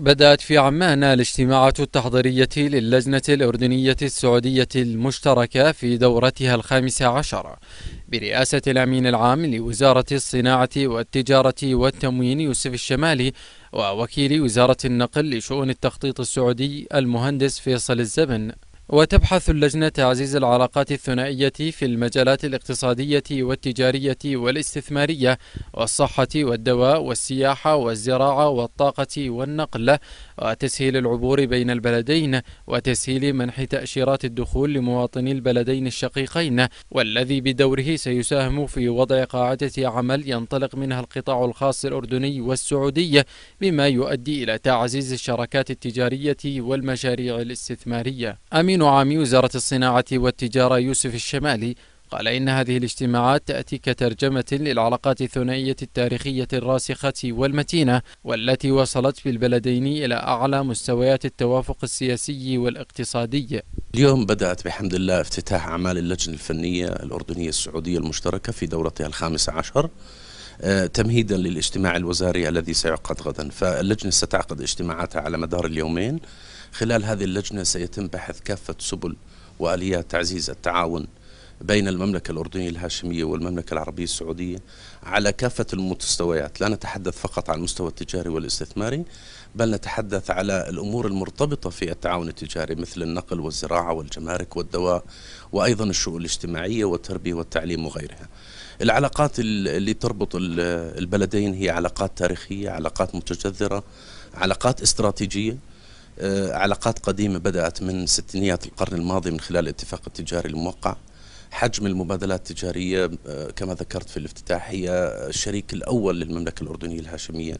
بدأت في عمان الاجتماعات التحضيرية للجنة الأردنية السعودية المشتركة في دورتها الخامسة عشرة برئاسة الأمين العام لوزارة الصناعة والتجارة والتموين يوسف الشمالي ووكيل وزارة النقل لشؤون التخطيط السعودي المهندس فيصل الزبن وتبحث اللجنة تعزيز العلاقات الثنائية في المجالات الاقتصادية والتجارية والاستثمارية والصحة والدواء والسياحة والزراعة والطاقة والنقل وتسهيل العبور بين البلدين وتسهيل منح تأشيرات الدخول لمواطني البلدين الشقيقين والذي بدوره سيساهم في وضع قاعدة عمل ينطلق منها القطاع الخاص الأردني والسعودي بما يؤدي إلى تعزيز الشراكات التجارية والمشاريع الاستثمارية أمين أمين عام وزارة الصناعة والتجارة يوسف الشمالي قال إن هذه الاجتماعات تأتي كترجمة للعلاقات الثنائية التاريخية الراسخة والمتينة والتي وصلت في البلدين إلى أعلى مستويات التوافق السياسي والاقتصادي اليوم بدأت بحمد الله افتتاح أعمال اللجنة الفنية الأردنية السعودية المشتركة في دورتها الخامس عشر آه، تمهيدا للاجتماع الوزاري الذي سيعقد غدا فاللجنة ستعقد اجتماعاتها على مدار اليومين خلال هذه اللجنة سيتم بحث كافة سبل وآليات تعزيز التعاون بين المملكة الأردنية الهاشمية والمملكة العربية السعودية على كافة المستويات لا نتحدث فقط عن المستوى التجاري والاستثماري بل نتحدث على الأمور المرتبطة في التعاون التجاري مثل النقل والزراعة والجمارك والدواء وأيضا الشؤون الاجتماعية والتربية والتعليم وغيرها العلاقات اللي تربط البلدين هي علاقات تاريخية علاقات متجذرة علاقات استراتيجية آه، علاقات قديمة بدأت من ستينيات القرن الماضي من خلال الاتفاق التجاري الموقع حجم المبادلات التجارية آه، كما ذكرت في الافتتاح هي آه، الشريك الأول للمملكة الأردنية الهاشمية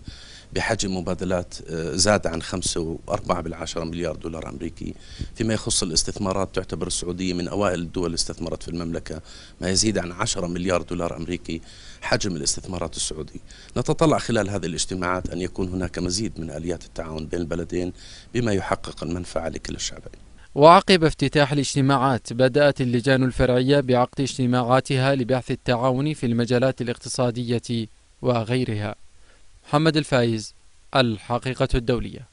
بحجم مبادلات آه، زاد عن 5.4 بالعشرة مليار دولار أمريكي فيما يخص الاستثمارات تعتبر السعودية من أوائل الدول اللي استثمرت في المملكة ما يزيد عن 10 مليار دولار أمريكي حجم الاستثمارات السعودي نتطلع خلال هذه الاجتماعات أن يكون هناك مزيد من آليات التعاون بين البلدين بما يحقق المنفعة لكل الشعبين وعقب افتتاح الاجتماعات بدأت اللجان الفرعية بعقد اجتماعاتها لبحث التعاون في المجالات الاقتصادية وغيرها محمد الفايز الحقيقة الدولية